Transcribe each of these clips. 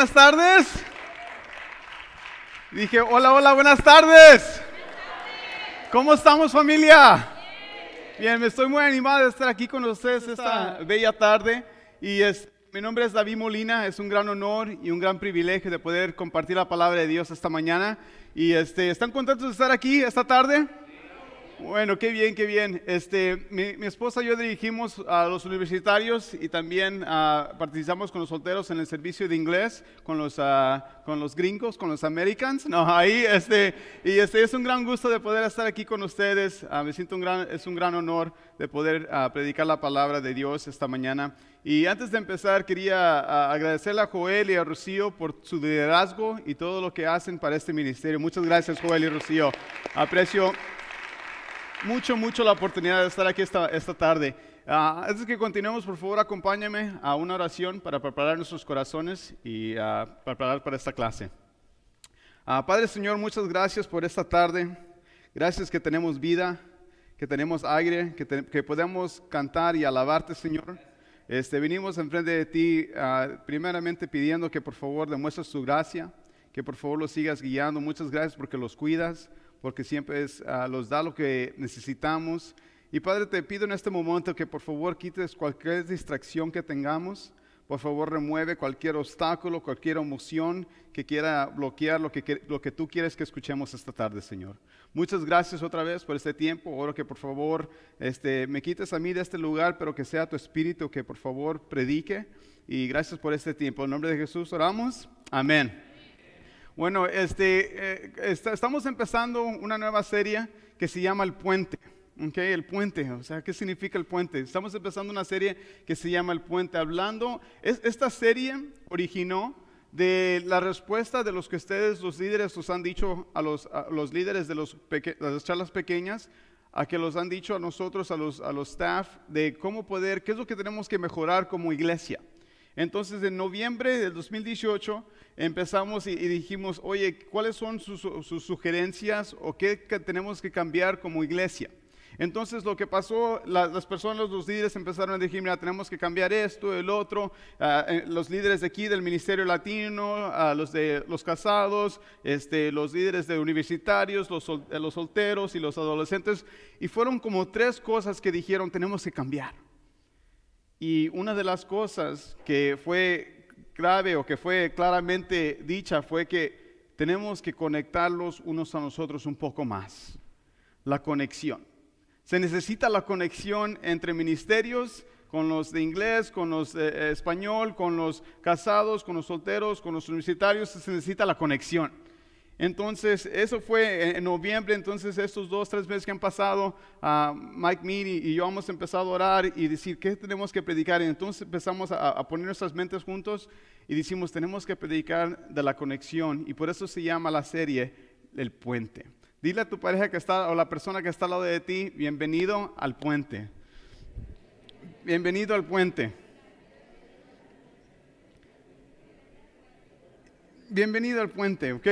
buenas tardes. Dije, hola, hola, buenas tardes. ¿Cómo estamos familia? Bien, me estoy muy animado de estar aquí con ustedes esta bella tarde. Y es, mi nombre es David Molina, es un gran honor y un gran privilegio de poder compartir la palabra de Dios esta mañana. Y este, ¿están contentos de estar aquí esta tarde? Bueno, qué bien, qué bien. Este, mi, esposa y yo dirigimos a los universitarios y también ah, participamos con los solteros en el servicio de inglés, con los, ah, con los gringos, con los americans. No, ahí, este, y este, es un gran gusto de poder estar aquí con ustedes. Ah, me siento un gran, es un gran honor de poder predicar la palabra de Dios esta mañana. Y antes de empezar, quería agradecerle a Joel y a Rocío por su liderazgo y todo lo que hacen para este ministerio. Muchas gracias, Joel y Rocío. Aprecio mucho, mucho la oportunidad de estar aquí esta, esta tarde. Ah, antes que continuemos, por favor, acompáñame a una oración para preparar nuestros corazones y ah, preparar para esta clase. Ah, Padre Señor, muchas gracias por esta tarde. Gracias que tenemos vida, que tenemos aire, que, que podemos cantar y alabarte, Señor. Este, venimos enfrente de ti, primeramente pidiendo que por favor demuestres tu gracia, que por favor los sigas guiando. Muchas gracias porque los cuidas porque siempre es, nos ah, da lo que necesitamos. Y Padre, te pido en este momento que por favor quites cualquier distracción que tengamos. Por favor, remueve cualquier obstáculo, cualquier emoción que quiera bloquear lo que, lo que tú quieres que escuchemos esta tarde, Señor. Muchas gracias otra vez por este tiempo. Oro que por favor este, me quites a mí de este lugar, pero que sea tu espíritu que por favor predique. Y gracias por este tiempo. En nombre de Jesús oramos. Amén. Bueno, este, eh, estamos empezando una nueva serie que se llama El Puente. ¿ok? el puente, o sea, ¿qué significa el puente? Estamos empezando una serie que se llama El Puente, hablando, esta serie originó de la respuesta de los que ustedes, los líderes, nos han dicho a los, líderes de las charlas pequeñas, a que los han dicho a nosotros, a los, a los staff, de cómo poder, qué es lo que tenemos que mejorar como iglesia. Entonces, en noviembre del 2018 empezamos y, dijimos, oye, ¿cuáles son sus, sugerencias o qué tenemos que cambiar como iglesia? Entonces lo que pasó, las personas, los líderes empezaron a decir, mira, tenemos que cambiar esto, el otro, ah, eh, los líderes de aquí del Ministerio Latino, los de los casados, este, los líderes de universitarios, eh, los solteros y los adolescentes, y fueron como tres cosas que dijeron, tenemos que cambiar. Y una de las cosas que fue clave o que fue claramente dicha fue que tenemos que conectarlos unos a nosotros un poco más. La conexión. Se necesita la conexión entre ministerios, con los de inglés, con los de eh, español, con los casados, con los solteros, con los universitarios. Se necesita la conexión. Entonces, eso fue en noviembre, entonces estos dos, tres meses que han pasado, ah, Mike Mead y, yo hemos empezado a orar y decir, ¿qué tenemos que predicar? Y entonces empezamos a, poner nuestras mentes juntos y decimos, tenemos que predicar de la conexión y por eso se llama la serie El Puente. Dile a tu pareja que está o la persona que está al lado de ti, bienvenido al puente. Bienvenido al puente. Bienvenido al puente, ¿ok?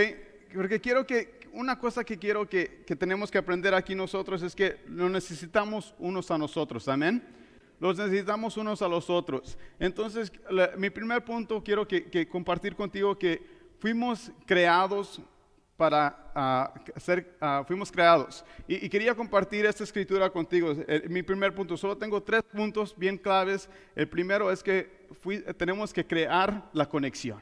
porque quiero que, una cosa que quiero que, que tenemos que aprender aquí nosotros es que lo necesitamos unos a nosotros, amén. Los necesitamos unos a los otros. Entonces, mi primer punto quiero que, compartir contigo que fuimos creados para hacer, ah, ser, ah, fuimos creados. Y, quería compartir esta escritura contigo. mi primer punto, solo tengo tres puntos bien claves. El primero es que tenemos que crear la conexión.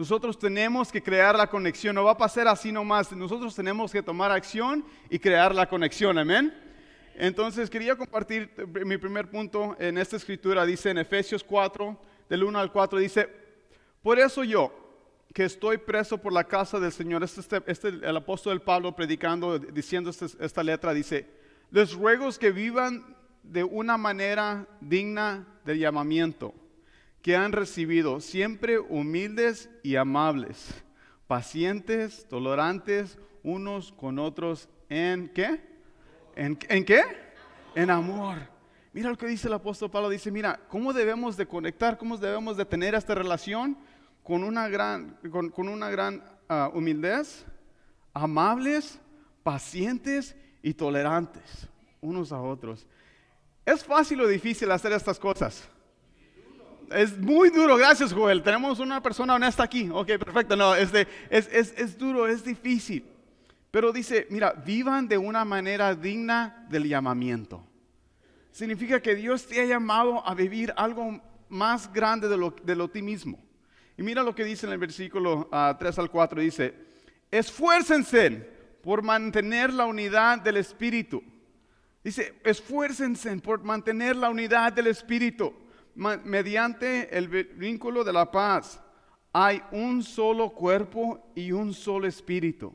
Nosotros tenemos que crear la conexión, no va a pasar así nomás, nosotros tenemos que tomar acción y crear la conexión, amén. Entonces quería compartir mi primer punto en esta escritura, dice en Efesios 4, del 1 al 4, dice, por eso yo, que estoy preso por la casa del Señor, este, este, este el apóstol Pablo predicando, diciendo este, esta letra, dice, les ruego que vivan de una manera digna del llamamiento que han recibido, siempre humildes y amables, pacientes, tolerantes unos con otros. ¿En qué? ¿En, qué? En amor. Mira lo que dice el apóstol Pablo. Dice, mira, ¿cómo debemos de conectar? ¿Cómo debemos de tener esta relación? Con una gran, con, una gran ah, humildad, amables, pacientes y tolerantes unos a otros. ¿Es fácil o difícil hacer estas cosas? es muy duro. Gracias, Joel. Tenemos una persona honesta aquí. Ok, perfecto. No, es, es, es, es duro, es difícil. Pero dice, mira, vivan de una manera digna del llamamiento. Significa que Dios te ha llamado a vivir algo más grande de lo, de lo ti mismo. Y mira lo que dice en el versículo 3 ah, al 4. Dice, esfuércense por mantener la unidad del Espíritu. Dice, esfuércense por mantener la unidad del Espíritu mediante el vínculo de la paz, hay un solo cuerpo y un solo espíritu,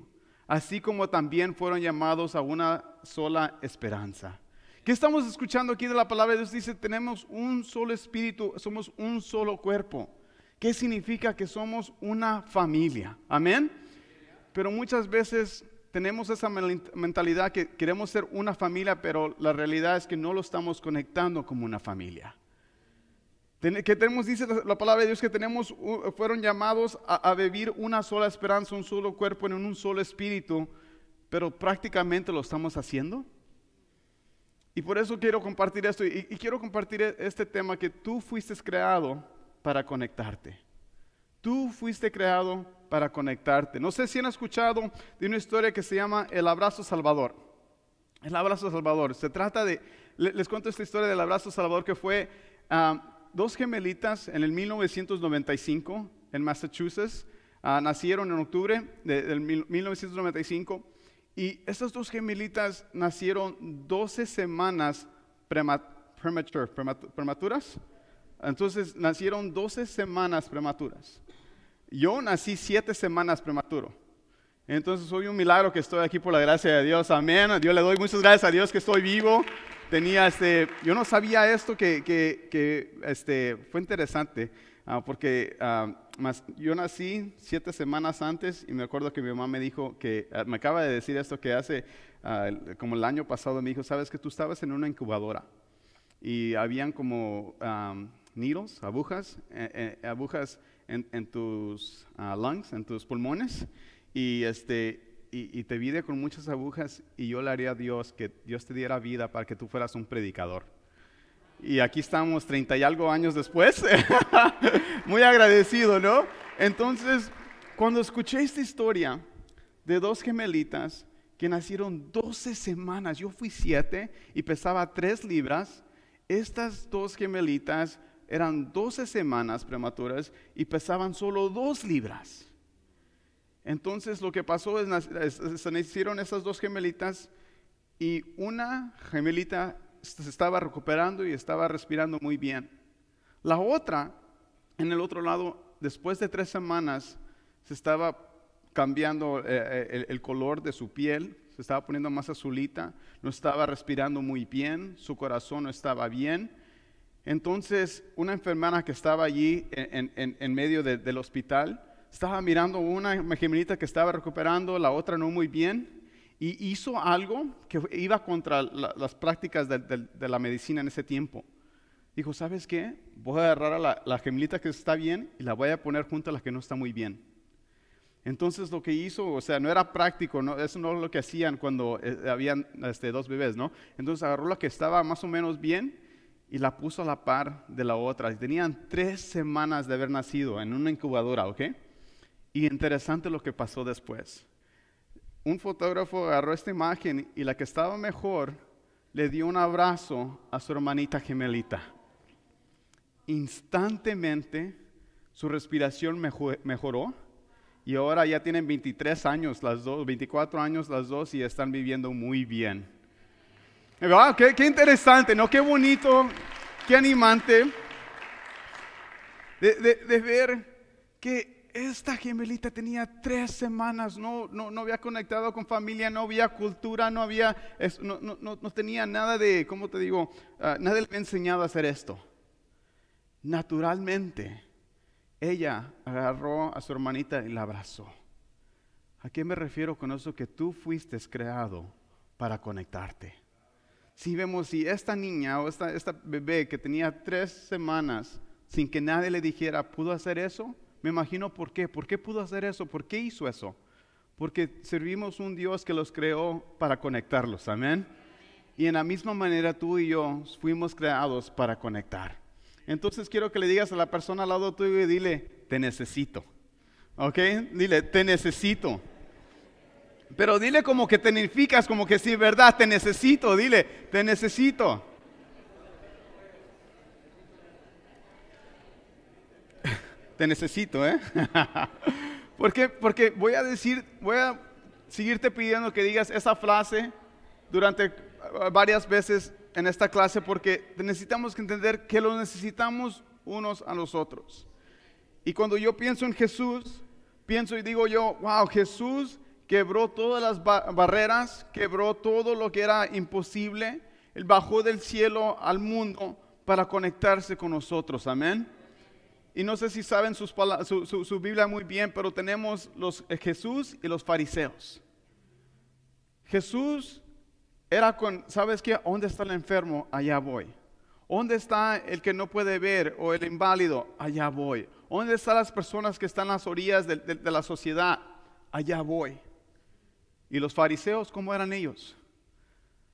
así como también fueron llamados a una sola esperanza. ¿Qué estamos escuchando aquí de la palabra de Dios? Dice, tenemos un solo espíritu, somos un solo cuerpo. ¿Qué significa que somos una familia? Amén. Pero muchas veces tenemos esa mentalidad que queremos ser una familia, pero la realidad es que no lo estamos conectando como una familia que tenemos, dice la palabra de Dios, que tenemos, fueron llamados a, vivir una sola esperanza, un solo cuerpo en un solo espíritu, pero prácticamente lo estamos haciendo. Y por eso quiero compartir esto y, quiero compartir e, este tema que tú fuiste creado para conectarte. Tú fuiste creado para conectarte. No sé si han escuchado de una historia que se llama El Abrazo Salvador. El Abrazo Salvador. Se trata de, les cuento esta historia del Abrazo Salvador que fue... Ah, dos gemelitas en el 1995 en Massachusetts, ah, nacieron en octubre del 1995 y estas dos gemelitas nacieron 12 semanas prematuras. Entonces nacieron 12 semanas prematuras. Yo nací 7 semanas prematuro. Entonces soy un milagro que estoy aquí por la gracia de Dios. Amén. Dios le doy muchas gracias a Dios que estoy vivo tenía este, yo no sabía esto que, este, fue interesante, ah, porque ah, yo nací siete semanas antes y me acuerdo que mi mamá me dijo que, ah, me acaba de decir esto que hace, como el año pasado me dijo, sabes que tú estabas en una incubadora y habían como needles, agujas, eh, eh, agujas en, en tus lungs, en tus pulmones y este, y, te vide con muchas agujas y yo le haría a Dios que Dios te diera vida para que tú fueras un predicador. Y aquí estamos treinta y algo años después. Muy agradecido, ¿no? Entonces, cuando escuché esta historia de dos gemelitas que nacieron 12 semanas, yo fui siete y pesaba tres libras, estas dos gemelitas eran 12 semanas prematuras y pesaban solo dos libras. Entonces lo que pasó es, se nacieron esas dos gemelitas y una gemelita se estaba recuperando y estaba respirando muy bien. La otra, en el otro lado, después de tres semanas, se estaba cambiando eh, eh, el, color de su piel, se estaba poniendo más azulita, no estaba respirando muy bien, su corazón no estaba bien. Entonces, una enfermana que estaba allí en, medio del hospital, estaba mirando una gemelita que estaba recuperando, la otra no muy bien, y hizo algo que iba contra las prácticas de, la medicina en ese tiempo. Dijo, ¿sabes qué? Voy a agarrar a la, gemelita que está bien y la voy a poner junto a la que no está muy bien. Entonces lo que hizo, o sea, no era práctico, ¿no? eso no es lo que hacían cuando eh, habían este, dos bebés, ¿no? Entonces agarró la que estaba más o menos bien y la puso a la par de la otra. tenían tres semanas de haber nacido en una incubadora, ¿ok? Y interesante lo que pasó después. Un fotógrafo agarró esta imagen y la que estaba mejor le dio un abrazo a su hermanita gemelita. Instantemente su respiración mejoró y ahora ya tienen 23 años las dos, 24 años las dos y están viviendo muy bien. qué, interesante, ¿no? Qué bonito, qué animante de, de ver que esta gemelita tenía tres semanas, no, había conectado con familia, no había cultura, no había, no, tenía nada de, ¿cómo te digo? Ah, nadie le había enseñado a hacer esto. Naturalmente, ella agarró a su hermanita y la abrazó. ¿A qué me refiero con eso? Que tú fuiste creado para conectarte. Si vemos, si esta niña o esta bebé que tenía tres semanas sin que nadie le dijera, ¿pudo hacer eso? Me imagino por qué. ¿Por qué pudo hacer eso? ¿Por qué hizo eso? Porque servimos un Dios que los creó para conectarlos. Amén. Y en la misma manera tú y yo fuimos creados para conectar. Entonces quiero que le digas a la persona al lado tuyo y dile, te necesito. ¿Ok? Dile, te necesito. Pero dile como que te nificas, como que sí, verdad, te necesito. Dile, te necesito. te necesito, ¿eh? Porque voy a decir, voy a seguirte pidiendo que digas esa frase durante eh, varias veces en esta clase porque necesitamos entender que lo necesitamos unos a los otros. Y cuando yo pienso en Jesús, pienso y digo yo, wow, Jesús quebró todas las barreras, quebró todo lo que era imposible. Él bajó del cielo al mundo para conectarse con nosotros, amén y no sé si saben su, Biblia muy bien, pero tenemos los, eh, Jesús y los fariseos. Jesús era con, ¿sabes qué? ¿Dónde está el enfermo? Allá voy. ¿Dónde está el que no puede ver o el inválido? Allá voy. ¿Dónde están las personas que están en las orillas de la sociedad? Allá voy. ¿Y los fariseos cómo eran ellos?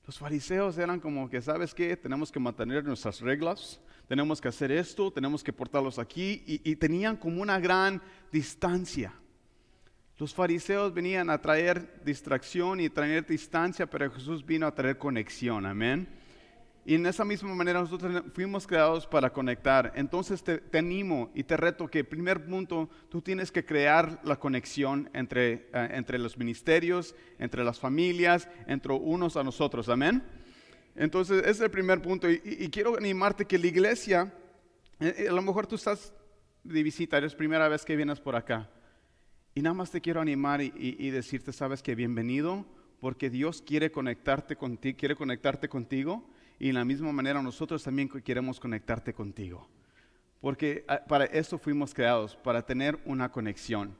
Los fariseos eran como que, ¿sabes qué? Tenemos que mantener nuestras reglas tenemos que hacer esto, tenemos que portarlos aquí, y, tenían como una gran distancia. Los fariseos venían a traer distracción y traer distancia, pero Jesús vino a traer conexión, amén. Y en esa misma manera nosotros fuimos creados para conectar. Entonces te, animo y te reto que, primer punto, tú tienes que crear la conexión entre, eh, entre los ministerios, entre las familias, entre unos a nosotros. Amén. Entonces, ese es el primer punto. Y, quiero animarte que la iglesia, eh, eh, a lo mejor tú estás de visita, es primera vez que vienes por acá. Y nada más te quiero animar y, decirte, sabes que bienvenido, porque Dios quiere conectarte contigo, quiere conectarte contigo. Y en la misma manera nosotros también queremos conectarte contigo. Porque ah, para eso fuimos creados, para tener una conexión.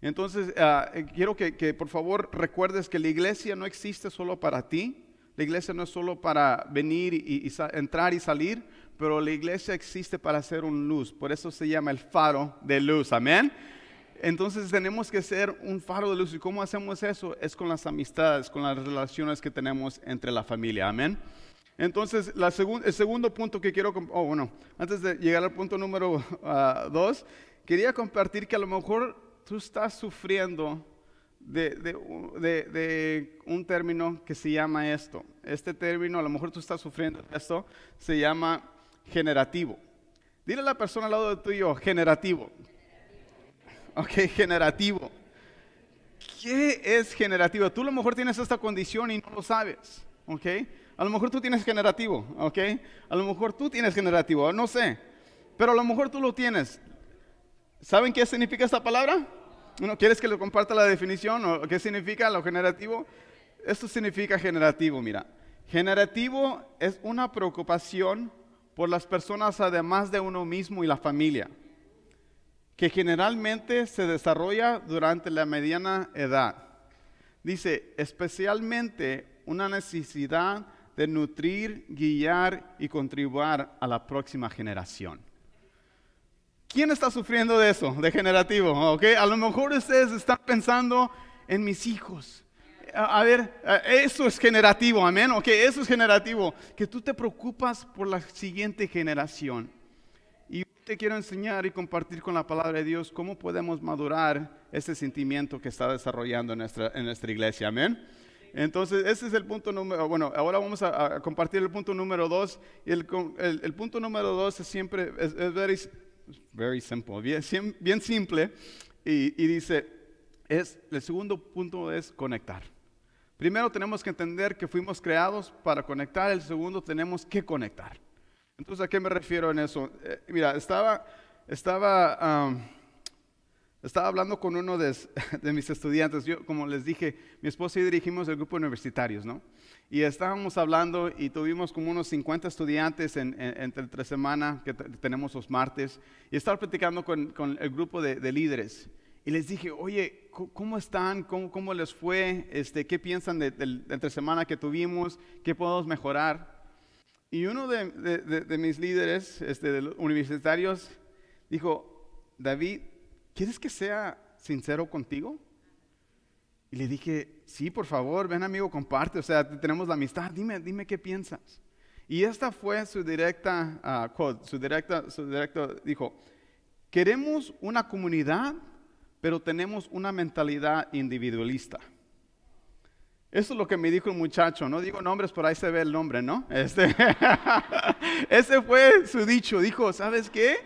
Entonces, ah, eh, quiero que por favor recuerdes que la iglesia no existe solo para ti, la iglesia no es solo para venir y, entrar y salir, pero la iglesia existe para ser un luz. Por eso se llama el faro de luz. Amén. Entonces tenemos que ser un faro de luz. ¿Y cómo hacemos eso? Es con las amistades, con las relaciones que tenemos entre la familia. Amén. Entonces, la el segundo punto que quiero, oh, bueno, antes de llegar al punto número ah, dos, quería compartir que a lo mejor tú estás sufriendo de, un término que se llama esto. Este término, a lo mejor tú estás sufriendo esto, se llama generativo. Dile a la persona al lado de tuyo, generativo. Ok, generativo. ¿Qué es generativo? Tú a lo mejor tienes esta condición y no lo sabes. Ok, a lo mejor tú tienes generativo. Ok, a lo mejor tú tienes generativo, no sé. Pero a lo mejor tú lo tienes. ¿Saben qué significa esta palabra? ¿Quieres que le comparta la definición o qué significa lo generativo? Esto significa generativo, mira. Generativo es una preocupación por las personas además de uno mismo y la familia, que generalmente se desarrolla durante la mediana edad. Dice, especialmente una necesidad de nutrir, guiar y contribuir a la próxima generación. ¿Quién está sufriendo de eso, degenerativo? ¿Okay? A lo mejor ustedes están pensando en mis hijos. A, ver, eso es generativo, amén. Ok, eso es generativo. Que tú te preocupas por la siguiente generación. Y te quiero enseñar y compartir con la palabra de Dios cómo podemos madurar ese sentimiento que está desarrollando en nuestra, en nuestra iglesia, amén. Entonces, ese es el punto número, bueno, ahora vamos a, compartir el punto número dos. El, el, punto número dos es siempre, es, veris... Muy simple, bien, simple. Y, dice, es, el segundo punto es conectar. Primero tenemos que entender que fuimos creados para conectar, el segundo tenemos que conectar. Entonces, ¿a qué me refiero en eso? Eh, mira, estaba, estaba, estaba hablando con uno de, mis estudiantes, yo como les dije, mi esposa y dirigimos el grupo universitarios, ¿no? Y estábamos hablando y tuvimos como unos 50 estudiantes en, entre tres semanas que tenemos los martes. Y estaba platicando con, el grupo de, líderes. Y les dije, oye, ¿cómo están? ¿Cómo, les fue? Este, ¿Qué piensan de, entre semana que tuvimos? ¿Qué podemos mejorar? Y uno de, mis líderes este, universitarios dijo, David, ¿quieres que sea sincero contigo? Y le dije, sí, por favor, ven amigo, comparte, o sea, tenemos la amistad, dime, dime qué piensas. Y esta fue su directa ah, su directa, su directo dijo, queremos una comunidad, pero tenemos una mentalidad individualista. Eso es lo que me dijo el muchacho, no digo nombres, por ahí se ve el nombre, ¿no? Este, ese fue su dicho, dijo, ¿sabes qué?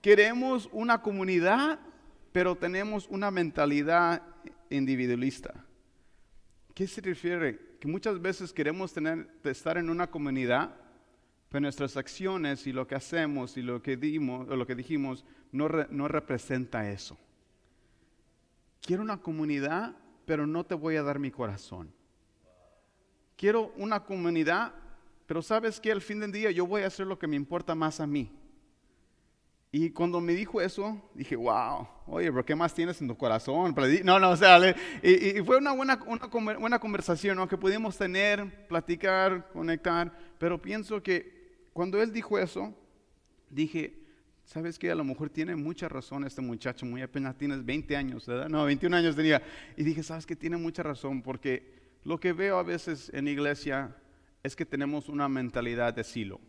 Queremos una comunidad, pero tenemos una mentalidad individualista. ¿Qué se refiere? Que muchas veces queremos tener, estar en una comunidad, pero nuestras acciones y lo que hacemos y lo que, dimos, o lo que dijimos no, no representa eso. Quiero una comunidad, pero no te voy a dar mi corazón. Quiero una comunidad, pero sabes que al fin del día yo voy a hacer lo que me importa más a mí. Y cuando me dijo eso, dije, wow, oye, pero ¿qué más tienes en tu corazón? No, no, o y, fue una buena, una buena conversación, ¿no? Que pudimos tener, platicar, conectar, pero pienso que cuando él dijo eso, dije, ¿sabes qué? A lo mejor tiene mucha razón este muchacho, muy apenas tienes 20 años, ¿verdad? No, 21 años tenía. Y dije, ¿sabes qué? Tiene mucha razón, porque lo que veo a veces en iglesia es que tenemos una mentalidad de silo.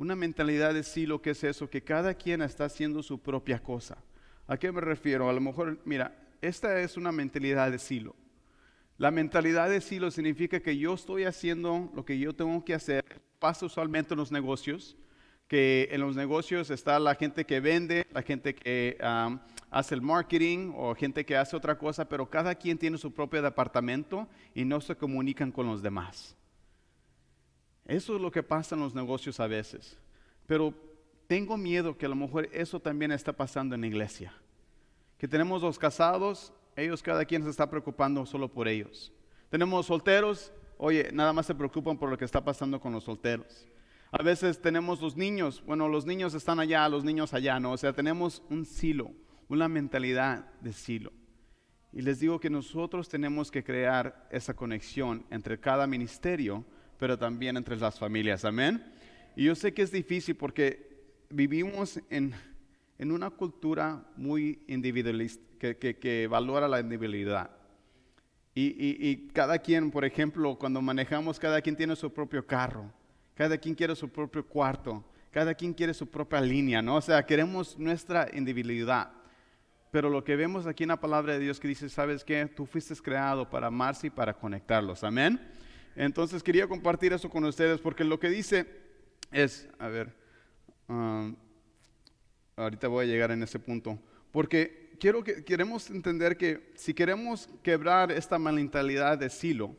Una mentalidad de silo, que es eso? Que cada quien está haciendo su propia cosa. ¿A qué me refiero? A lo mejor, mira, esta es una mentalidad de silo. La mentalidad de silo significa que yo estoy haciendo lo que yo tengo que hacer. Pasa usualmente en los negocios, que en los negocios está la gente que vende, la gente que hace el marketing o gente que hace otra cosa, pero cada quien tiene su propio departamento y no se comunican con los demás. Eso es lo que pasa en los negocios a veces. Pero tengo miedo que a lo mejor eso también está pasando en la iglesia. Que tenemos los casados, ellos cada quien se está preocupando solo por ellos. Tenemos solteros, oye, nada más se preocupan por lo que está pasando con los solteros. A veces tenemos los niños, bueno, los niños están allá, los niños allá, ¿no? O sea, tenemos un silo, una mentalidad de silo. Y les digo que nosotros tenemos que crear esa conexión entre cada ministerio pero también entre las familias. Amén. Y yo sé que es difícil porque vivimos en, en una cultura muy individualista, que, que, valora la individualidad. Y, y, y, cada quien, por ejemplo, cuando manejamos, cada quien tiene su propio carro, cada quien quiere su propio cuarto, cada quien quiere su propia línea, ¿no? O sea, queremos nuestra individualidad. Pero lo que vemos aquí en la palabra de Dios que dice, ¿sabes qué? Tú fuiste creado para amarse y para conectarlos, amén. Entonces quería compartir eso con ustedes porque lo que dice es, a ver, um, ahorita voy a llegar en ese punto, porque quiero que, queremos entender que si queremos quebrar esta mentalidad de silo,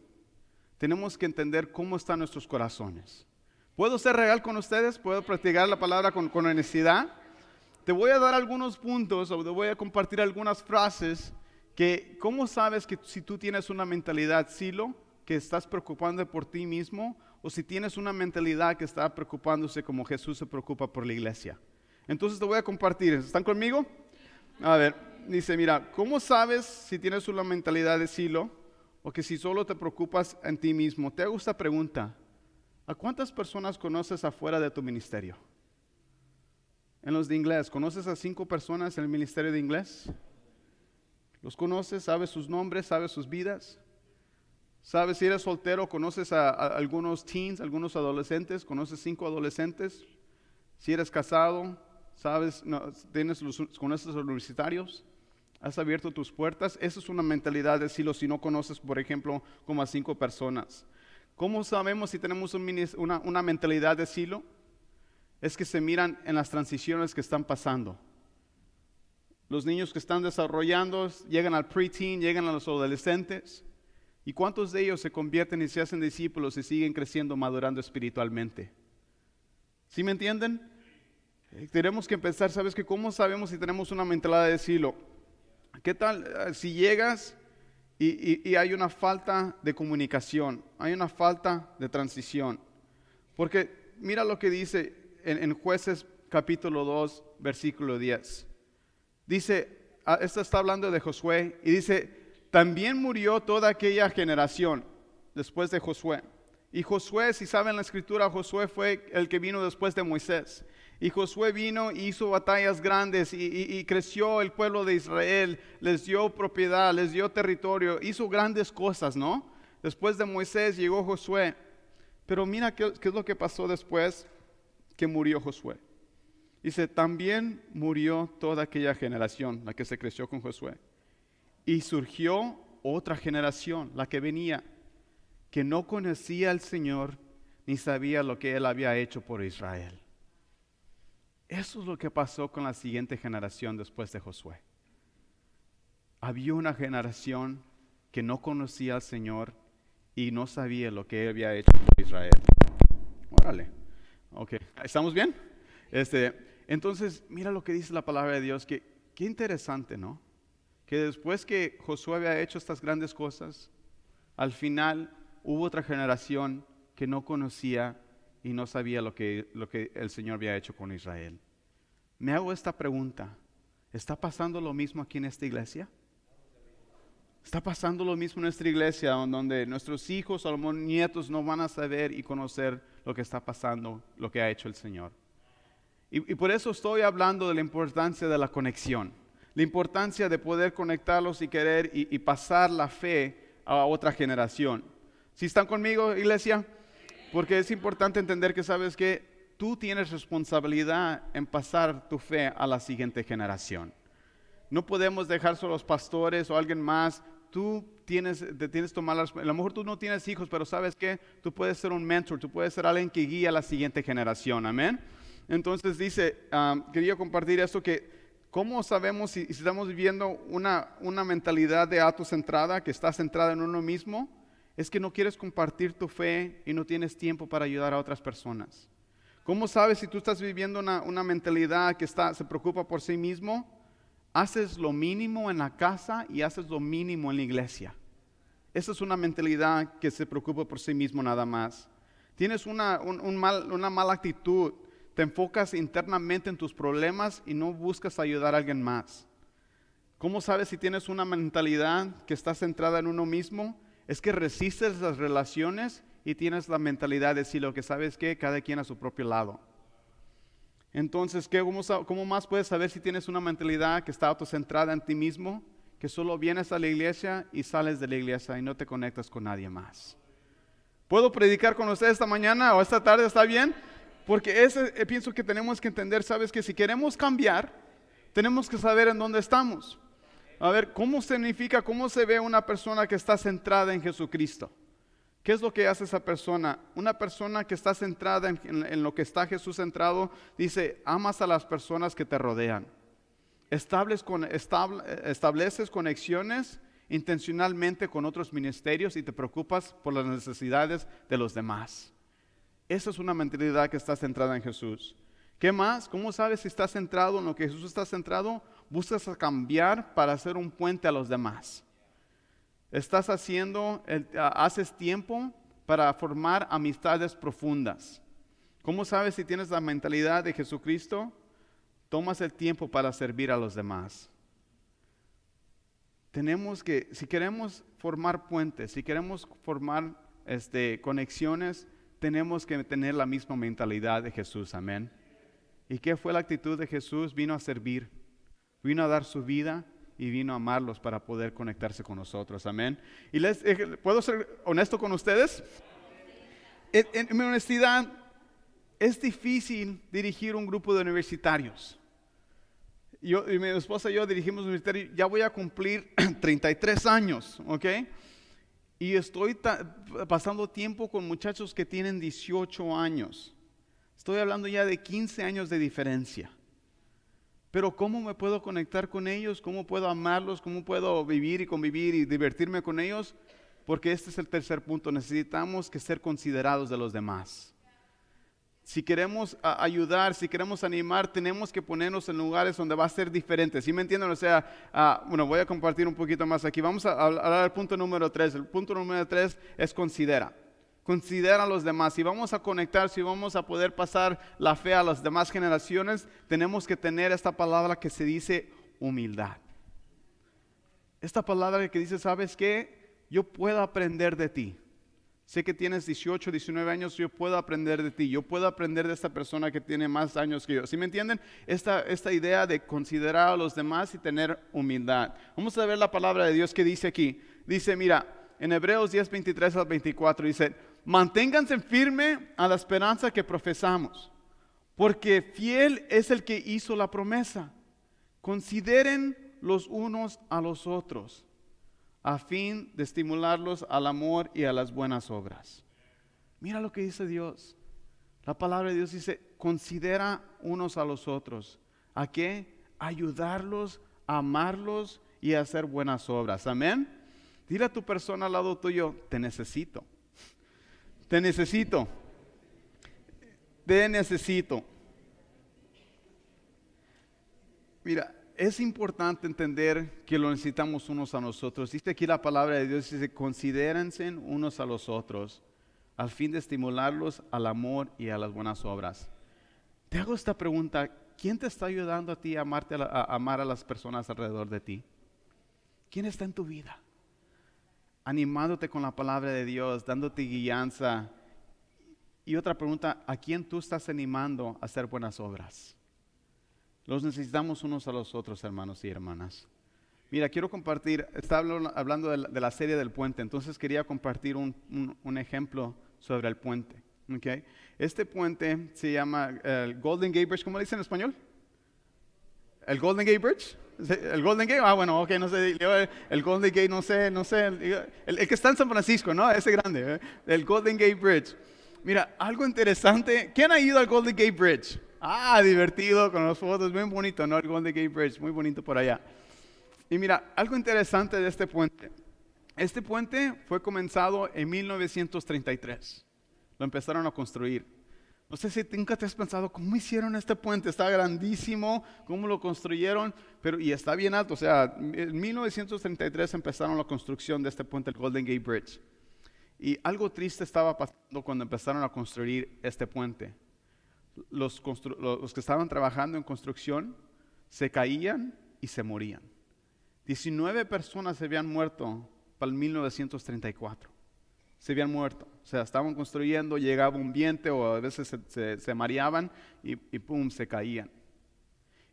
tenemos que entender cómo están nuestros corazones. ¿Puedo ser real con ustedes? ¿Puedo practicar la palabra con, con honestidad? Te voy a dar algunos puntos o te voy a compartir algunas frases que, ¿cómo sabes que si tú tienes una mentalidad silo? que estás preocupando por ti mismo o si tienes una mentalidad que está preocupándose como Jesús se preocupa por la iglesia. Entonces te voy a compartir. ¿Están conmigo? A ver, dice, mira, ¿cómo sabes si tienes una mentalidad de silo o que si solo te preocupas en ti mismo? Te hago esta pregunta. ¿A cuántas personas conoces afuera de tu ministerio? En los de inglés, ¿conoces a cinco personas en el ministerio de inglés? ¿Los conoces? ¿Sabes sus nombres? ¿Sabes sus vidas? Sabes, si eres soltero, conoces a, algunos teens, algunos adolescentes, conoces cinco adolescentes. Si eres casado, sabes, tienes conoces a los universitarios, has abierto tus puertas. Eso es una mentalidad de silo si no conoces, por ejemplo, como a cinco personas. ¿Cómo sabemos si tenemos una, una mentalidad de silo? Es que se miran en las transiciones que están pasando los niños que están desarrollando llegan al preteen, llegan a los adolescentes. ¿Y cuántos de ellos se convierten y se hacen discípulos y siguen creciendo, madurando espiritualmente? ¿Sí me entienden? Eh, tenemos que empezar, ¿sabes qué? ¿Cómo sabemos si tenemos una mentalidad de silo? ¿Qué tal eh, si llegas y, hay una falta de comunicación, hay una falta de transición? Porque mira lo que dice en, en jueces capítulo 2, versículo 10. Dice, ah, esto está hablando de Josué y dice, también murió toda aquella generación después de Josué. Y Josué, si saben la escritura, Josué fue el que vino después de Moisés. Y Josué vino y hizo batallas grandes y, creció el pueblo de Israel, les dio propiedad, les dio territorio, hizo grandes cosas, ¿no? Después de Moisés llegó Josué. Pero mira qué, qué es lo que pasó después que murió Josué. Dice, también murió toda aquella generación, la que se creció con Josué. Y surgió otra generación, la que venía, que no conocía al Señor ni sabía lo que Él había hecho por Israel. Eso es lo que pasó con la siguiente generación después de Josué. Había una generación que no conocía al Señor y no sabía lo que Él había hecho por Israel. Órale. Ok, ¿estamos bien? Este, entonces, mira lo que dice la palabra de Dios, que qué interesante, ¿no? que después que Josué había hecho estas grandes cosas, al final hubo otra generación que no conocía y no sabía lo que, el Señor había hecho con Israel. Me hago esta pregunta, ¿está pasando lo mismo aquí en esta iglesia? Está pasando lo mismo en nuestra iglesia, donde nuestros hijos, o los nietos, no van a saber y conocer lo que está pasando, lo que ha hecho el Señor. y por eso estoy hablando de la importancia de la conexión la importancia de poder conectarlos y querer y, pasar la fe a otra generación. Si están conmigo, iglesia, porque es importante entender que sabes que tú tienes responsabilidad en pasar tu fe a la siguiente generación. No podemos dejar solo los pastores o alguien más. Tú tienes, te tienes tomar A lo mejor tú no tienes hijos, pero sabes que tú puedes ser un mentor, tú puedes ser alguien que guía a la siguiente generación. Amén. Entonces dice, ah, quería compartir esto que ¿Cómo sabemos si, estamos viviendo una, una mentalidad de autocentrada, que está centrada en uno mismo? Es que no quieres compartir tu fe y no tienes tiempo para ayudar a otras personas. ¿Cómo sabes si tú estás viviendo una, mentalidad que está, se preocupa por sí mismo? Haces lo mínimo en la casa y haces lo mínimo en la iglesia. Esa es una mentalidad que se preocupa por sí mismo nada más. Tienes una mala actitud te enfocas internamente en tus problemas y no buscas ayudar a alguien más. ¿Cómo sabes si tienes una mentalidad que está centrada en uno mismo? Es que resistes las relaciones y tienes la mentalidad de si lo que sabes que cada quien a su propio lado. Entonces, ¿qué, cómo, más puedes saber si tienes una mentalidad que está autocentrada en ti mismo? que solo vienes a la iglesia y sales de la iglesia y no te conectas con nadie más. ¿Puedo predicar con ustedes esta mañana o esta tarde? ¿Está bien? Porque ese eh, pienso que tenemos que entender, sabes que si queremos cambiar, tenemos que saber en dónde estamos. A ver, ¿cómo significa, cómo se ve una persona que está centrada en Jesucristo? ¿Qué es lo que hace esa persona? Una persona que está centrada en, lo que está Jesús centrado, dice, amas a las personas que te rodean. Eh, estableces conexiones intencionalmente con otros ministerios y te preocupas por las necesidades de los demás. Esa es una mentalidad que está centrada en Jesús. ¿Qué más? ¿Cómo sabes si estás centrado en lo que Jesús está centrado? Buscas cambiar para hacer un puente a los demás. Estás haciendo, haces tiempo para formar amistades profundas. ¿Cómo sabes si tienes la mentalidad de Jesucristo? Tomas el tiempo para servir a los demás. Tenemos que, si queremos formar puentes, si queremos formar este, conexiones, tenemos que tener la misma mentalidad de Jesús, amén. ¿Y qué fue la actitud de Jesús? Vino a servir, vino a dar su vida y vino a amarlos para poder conectarse con nosotros, amén. Y les, eh, puedo ser honesto con ustedes. En, mi honestidad, es difícil dirigir un grupo de universitarios. Yo y mi esposa y yo dirigimos un ministerio, ya voy a cumplir 33 años, ¿ok? Y estoy pasando tiempo con muchachos que tienen 18 años. Estoy hablando ya de 15 años de diferencia. Pero ¿cómo me puedo conectar con ellos? ¿Cómo puedo amarlos? ¿Cómo puedo vivir y convivir y divertirme con ellos? Porque este es el tercer punto. Necesitamos que ser considerados de los demás si queremos ayudar, si queremos animar, tenemos que ponernos en lugares donde va a ser diferente. ¿Sí me entienden? O sea, ah, bueno, voy a compartir un poquito más aquí. Vamos a hablar del punto número tres. El punto número tres es considera. Considera a los demás. Si vamos a conectar, si vamos a poder pasar la fe a las demás generaciones, tenemos que tener esta palabra que se dice humildad. Esta palabra que dice, ¿sabes qué? Yo puedo aprender de ti. Sé que tienes 18, 19 años, yo puedo aprender de ti, yo puedo aprender de esta persona que tiene más años que yo. ¿Sí me entienden? Esta, esta idea de considerar a los demás y tener humildad. Vamos a ver la palabra de Dios que dice aquí. Dice, mira, en Hebreos 10, 23 al 24 dice, manténganse firme a la esperanza que profesamos, porque fiel es el que hizo la promesa. Consideren los unos a los otros a fin de estimularlos al amor y a las buenas obras. Mira lo que dice Dios. La palabra de Dios dice, considera unos a los otros. ¿A qué? Ayudarlos, amarlos y hacer buenas obras. Amén. Dile a tu persona al lado tuyo, te necesito. Te necesito. Te necesito. Mira, es importante entender que lo necesitamos unos a nosotros. Dice aquí la palabra de Dios, dice, considérense unos a los otros, al fin de estimularlos al amor y a las buenas obras. Te hago esta pregunta, ¿quién te está ayudando a ti a, amarte, a amar a las personas alrededor de ti? ¿Quién está en tu vida? Animándote con la palabra de Dios, dándote guianza. Y otra pregunta, ¿a quién tú estás animando a hacer buenas obras? Los necesitamos unos a los otros, hermanos y hermanas. Mira, quiero compartir, estaba hablando de la, serie del puente, entonces quería compartir un, ejemplo sobre el puente. Este puente se llama el Golden Gate Bridge, ¿cómo le dicen en español? ¿El Golden Gate Bridge? ¿El Golden Gate? Ah, bueno, ok, no sé, el Golden Gate, no sé, no sé, el, que está en San Francisco, ¿no? Ese grande, ¿eh? el Golden Gate Bridge. Mira, algo interesante, ¿quién ha ido al Golden Gate Bridge? Ah, divertido, con los fotos, bien bonito, ¿no? El Golden Gate Bridge, muy bonito por allá. Y mira, algo interesante de este puente. Este puente fue comenzado en 1933. Lo empezaron a construir. No sé si nunca te has pensado cómo hicieron este puente. Está grandísimo, cómo lo construyeron, pero y está bien alto. O sea, en 1933 empezaron la construcción de este puente, el Golden Gate Bridge. Y algo triste estaba pasando cuando empezaron a construir este puente los, que estaban trabajando en construcción se caían y se morían. 19 personas se habían muerto para el 1934. Se habían muerto. O sea, estaban construyendo, llegaba un viento o a veces se, mareaban y, pum, se caían.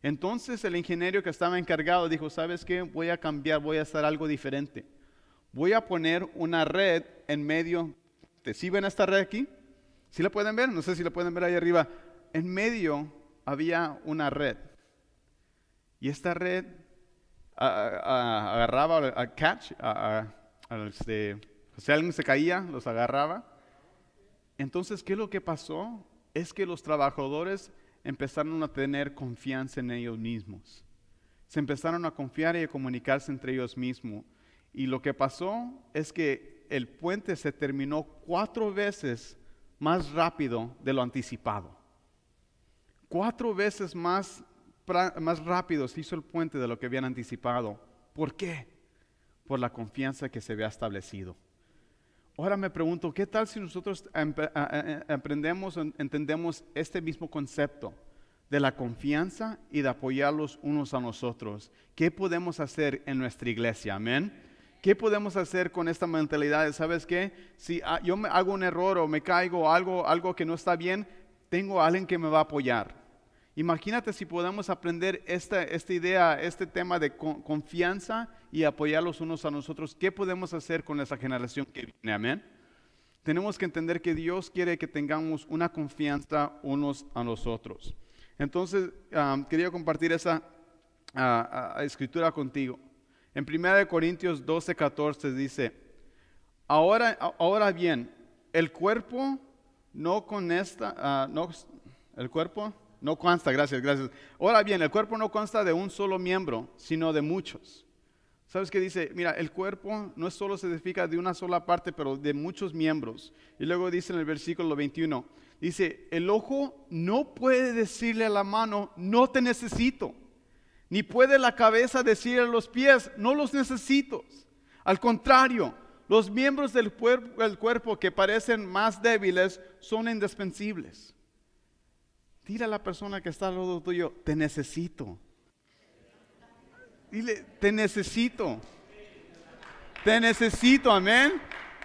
Entonces el ingeniero que estaba encargado dijo, ¿sabes qué? Voy a cambiar, voy a hacer algo diferente. Voy a poner una red en medio. ¿Te ¿Sí ven esta red aquí? ¿Sí la pueden ver? No sé si la pueden ver ahí arriba en medio había una red. Y esta red agarraba a catch, a, este, si alguien se caía, los agarraba. Entonces, ¿qué es lo que pasó? Es que los trabajadores empezaron a tener confianza en ellos mismos. Se empezaron a confiar y a comunicarse entre ellos mismos. Y lo que pasó es que el puente se terminó cuatro veces más rápido de lo anticipado. Cuatro veces más, más rápido se hizo el puente de lo que habían anticipado. ¿Por qué? Por la confianza que se había establecido. Ahora me pregunto, ¿qué tal si nosotros aprendemos, entendemos este mismo concepto de la confianza y de apoyarlos unos a nosotros? ¿Qué podemos hacer en nuestra iglesia? Amén. ¿Qué podemos hacer con esta mentalidad? ¿Sabes qué? Si ah, yo me hago un error o me caigo o algo, algo que no está bien, tengo a alguien que me va a apoyar. Imagínate si podemos aprender esta, esta idea, este tema de confianza y apoyarlos unos a nosotros. ¿Qué podemos hacer con esa generación que viene? Amén. Tenemos que entender que Dios quiere que tengamos una confianza unos a nosotros. Entonces, quería compartir esa escritura contigo. En 1 Corintios 12, 14 dice, ahora, ahora bien, el cuerpo no con esta, ah, no, el cuerpo no consta, gracias, gracias. Ahora bien, el cuerpo no consta de un solo miembro, sino de muchos. ¿Sabes qué dice? Mira, el cuerpo no solo se edifica de una sola parte, pero de muchos miembros. Y luego dice en el versículo 21, dice, el ojo no puede decirle a la mano, no te necesito. Ni puede la cabeza decirle a los pies, no los necesito. Al contrario, los miembros del cuerpo, el cuerpo que parecen más débiles son indispensables. Dile a la persona que está al lado tuyo, te necesito. Dile, te necesito. Te necesito, amén.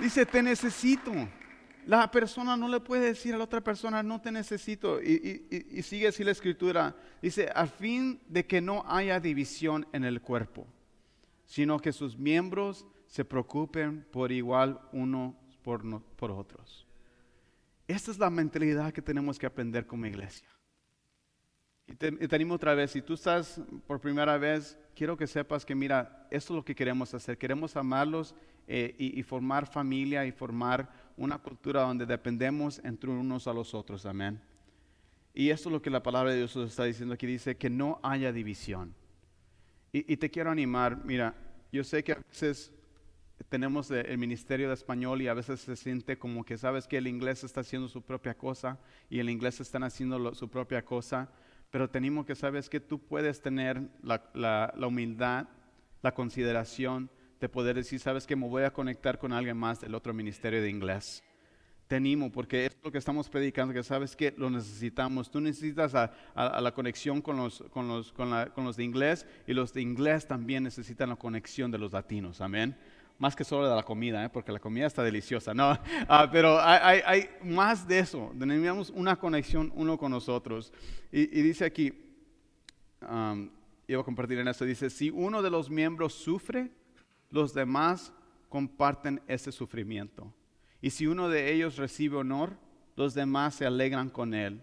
Dice, te necesito. La persona no le puede decir a la otra persona, no te necesito. Y, sigue así la escritura. Dice, a fin de que no haya división en el cuerpo, sino que sus miembros se preocupen por igual unos por, por otros. Esta es la mentalidad que tenemos que aprender como iglesia. Y te, animo otra vez, si tú estás por primera vez, quiero que sepas que mira, esto es lo que queremos hacer. Queremos amarlos eh, y, formar familia y formar una cultura donde dependemos entre unos a los otros. Amén. Y esto es lo que la palabra de Dios nos está diciendo aquí. Dice que no haya división. Y, te quiero animar, mira, yo sé que a veces tenemos el ministerio de español y a veces se siente como que sabes que el inglés está haciendo su propia cosa y el inglés están haciendo su propia cosa pero tenemos que saber que tú puedes tener la, humildad, la consideración de poder decir, sabes que me voy a conectar con alguien más del otro ministerio de inglés. Tenimo porque es lo que estamos predicando, que sabes que lo necesitamos. Tú necesitas la conexión con los, con los, con los de inglés y los de inglés también necesitan la conexión de los latinos. Amén más que solo de la comida, ¿eh? porque la comida está deliciosa, ¿no? Ah, pero hay, más de eso, tenemos una conexión uno con nosotros. Y, dice aquí, um, iba a compartir en esto, dice, si uno de los miembros sufre, los demás comparten ese sufrimiento. Y si uno de ellos recibe honor, los demás se alegran con él.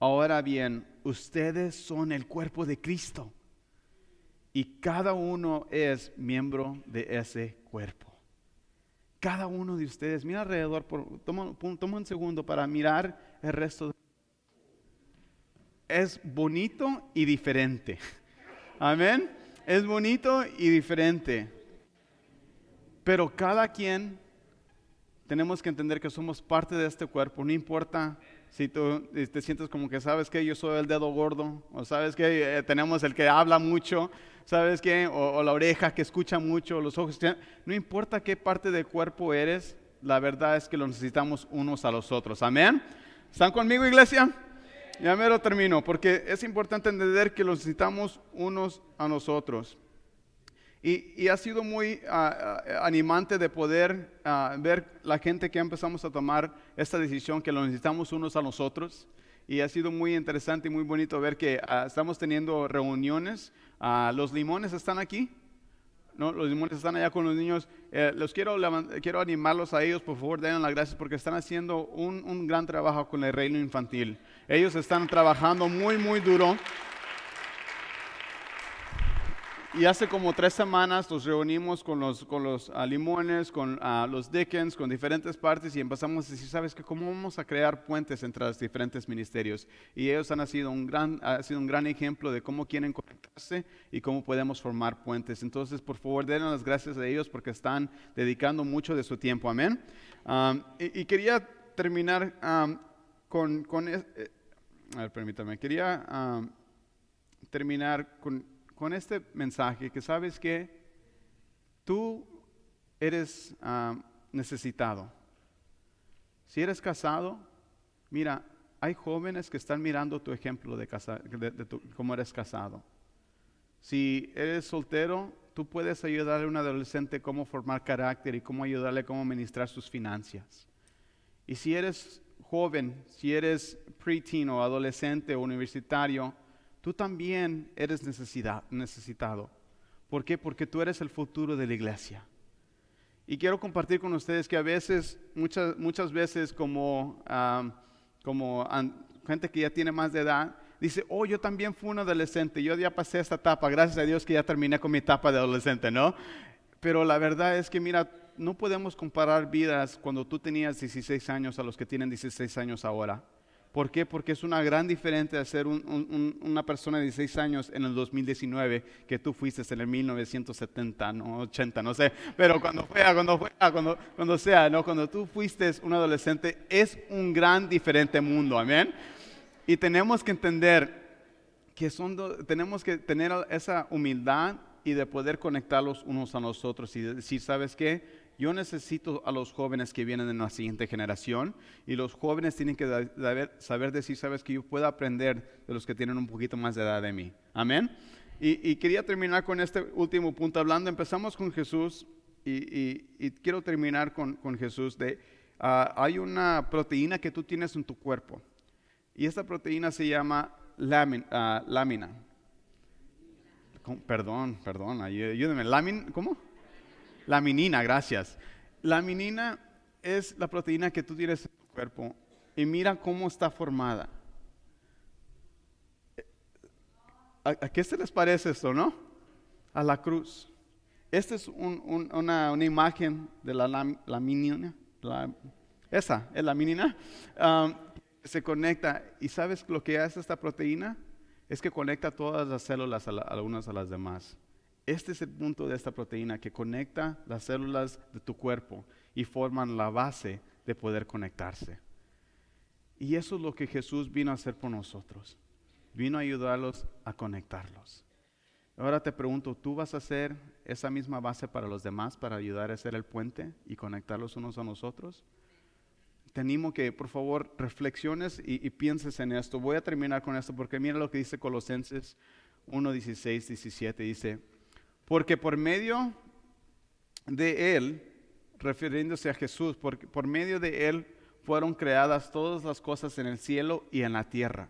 Ahora bien, ustedes son el cuerpo de Cristo y cada uno es miembro de ese cuerpo. Cada uno de ustedes, mira alrededor, toma, un segundo para mirar el resto. Es bonito y diferente. Amén. Es bonito y diferente. Pero cada quien tenemos que entender que somos parte de este cuerpo, no importa si tú te sientes como que sabes que yo soy el dedo gordo o sabes que eh, tenemos el que habla mucho, ¿sabes qué? O, la oreja que escucha mucho, los ojos. No importa qué parte del cuerpo eres, la verdad es que lo necesitamos unos a los otros. Amén. ¿Están conmigo, iglesia? Ya me lo termino, porque es importante entender que lo necesitamos unos a nosotros. Y, y ha sido muy ah, ah, animante de poder ah, ver la gente que empezamos a tomar esta decisión, que lo necesitamos unos a nosotros. Y ha sido muy interesante y muy bonito ver que estamos teniendo reuniones Ah, ¿Los limones están aquí? No, los limones están allá con los niños. Eh, los quiero, animarlos a ellos, por favor, den las gracias porque están haciendo un, un gran trabajo con el reino infantil. Ellos están trabajando muy, muy duro. Y hace como tres semanas nos reunimos con los, con los ah, limones, con ah, los Dickens, con diferentes partes y empezamos a decir, ¿sabes qué? ¿Cómo vamos a crear puentes entre los diferentes ministerios? Y ellos han sido un gran, ha sido un gran ejemplo de cómo quieren conectarse y cómo podemos formar puentes. Entonces, por favor, den las gracias a ellos porque están dedicando mucho de su tiempo. Amén. y, quería terminar con... con eh, a ver, permítame. Quería terminar con con este mensaje que sabes que tú eres ah, necesitado. Si eres casado, mira, hay jóvenes que están mirando tu ejemplo de, casa, cómo eres casado. Si eres soltero, tú puedes ayudarle a un adolescente cómo formar carácter y cómo ayudarle cómo administrar sus finanzas. Y si eres joven, si eres preteen o adolescente o universitario, tú también eres necesidad, necesitado. ¿Por qué? Porque tú eres el futuro de la iglesia. Y quiero compartir con ustedes que a veces, muchas, muchas veces como, como gente que ya tiene más de edad, dice, oh, yo también fui un adolescente, yo ya pasé esta etapa, gracias a Dios que ya terminé con mi etapa de adolescente, ¿no? Pero la verdad es que, mira, no podemos comparar vidas cuando tú tenías 16 años a los que tienen 16 años ahora. ¿Por qué? Porque es una gran diferencia de ser una persona de 16 años en el 2019 que tú fuiste en el 1970, no 80, no sé, pero cuando fuera, cuando fuera, cuando, cuando sea, ¿no? Cuando tú fuiste un adolescente es un gran diferente mundo, amén. Y tenemos que entender que son, tenemos que tener esa humildad y de poder conectarlos unos a nosotros y decir, ¿sabes qué? yo necesito a los jóvenes que vienen de la siguiente generación y los jóvenes tienen que saber, decir, sabes que yo puedo aprender de los que tienen un poquito más de edad de mí. Amén. Y, quería terminar con este último punto hablando. Empezamos con Jesús y, quiero terminar con, Jesús. De, ah, hay una proteína que tú tienes en tu cuerpo y esta proteína se llama ah, lámina. Perdón, perdón, Ayúdame, ¿Lámina? ¿Cómo? La Laminina, gracias. la Laminina es la proteína que tú tienes en tu cuerpo y mira cómo está formada. ¿A, qué se les parece esto, no? A la cruz. Esta es una, imagen de la laminina. esa es la minina. Um, se conecta y ¿sabes lo que hace esta proteína? Es que conecta todas las células algunas a las demás. Este es el punto de esta proteína que conecta las células de tu cuerpo y forman la base de poder conectarse. Y eso es lo que Jesús vino a hacer por nosotros. Vino a ayudarlos a conectarlos. Ahora te pregunto, ¿tú vas a hacer esa misma base para los demás para ayudar a hacer el puente y conectarlos unos a nosotros? Te animo que por favor reflexiones y, y pienses en esto. Voy a terminar con esto porque mira lo que dice Colosenses 1, 16, 17. Dice, porque por medio de Él, refiriéndose a Jesús, porque por medio de Él fueron creadas todas las cosas en el cielo y en la tierra.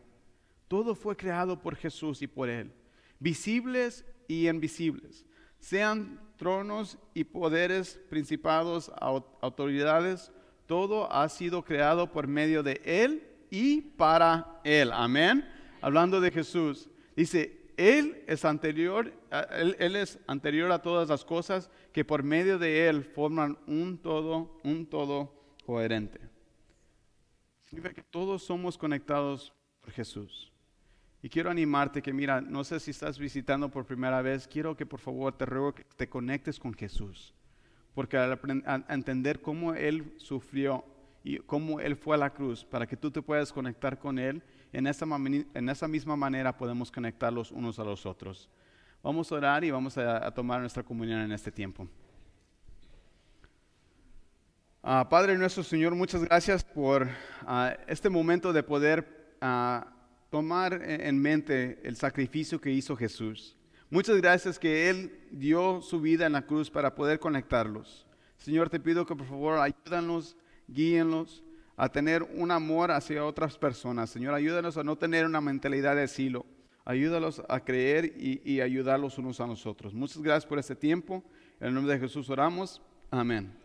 Todo fue creado por Jesús y por Él, visibles y invisibles, sean tronos y poderes, principados, autoridades, todo ha sido creado por medio de Él y para Él. Amén. Hablando de Jesús, dice, él es anterior, él, es anterior a todas las cosas que por medio de Él forman un todo, un todo coherente. que todos somos conectados por Jesús. Y quiero animarte que, mira, no sé si estás visitando por primera vez, quiero que por favor te ruego que te conectes con Jesús. Porque al entender cómo Él sufrió y cómo Él fue a la cruz, para que tú te puedas conectar con Él, en esa, misma manera podemos conectarlos unos a los otros. Vamos a orar y vamos a, tomar nuestra comunión en este tiempo. Ah, Padre nuestro Señor, muchas gracias por ah, este momento de poder ah, tomar en mente el sacrificio que hizo Jesús. Muchas gracias que Él dio su vida en la cruz para poder conectarlos. Señor, te pido que por favor ayúdanos, guíenlos, a tener un amor hacia otras personas. Señor, ayúdanos a no tener una mentalidad de silo. Ayúdalos a creer y, y ayudarlos unos a nosotros. Muchas gracias por este tiempo. En el nombre de Jesús oramos. Amén.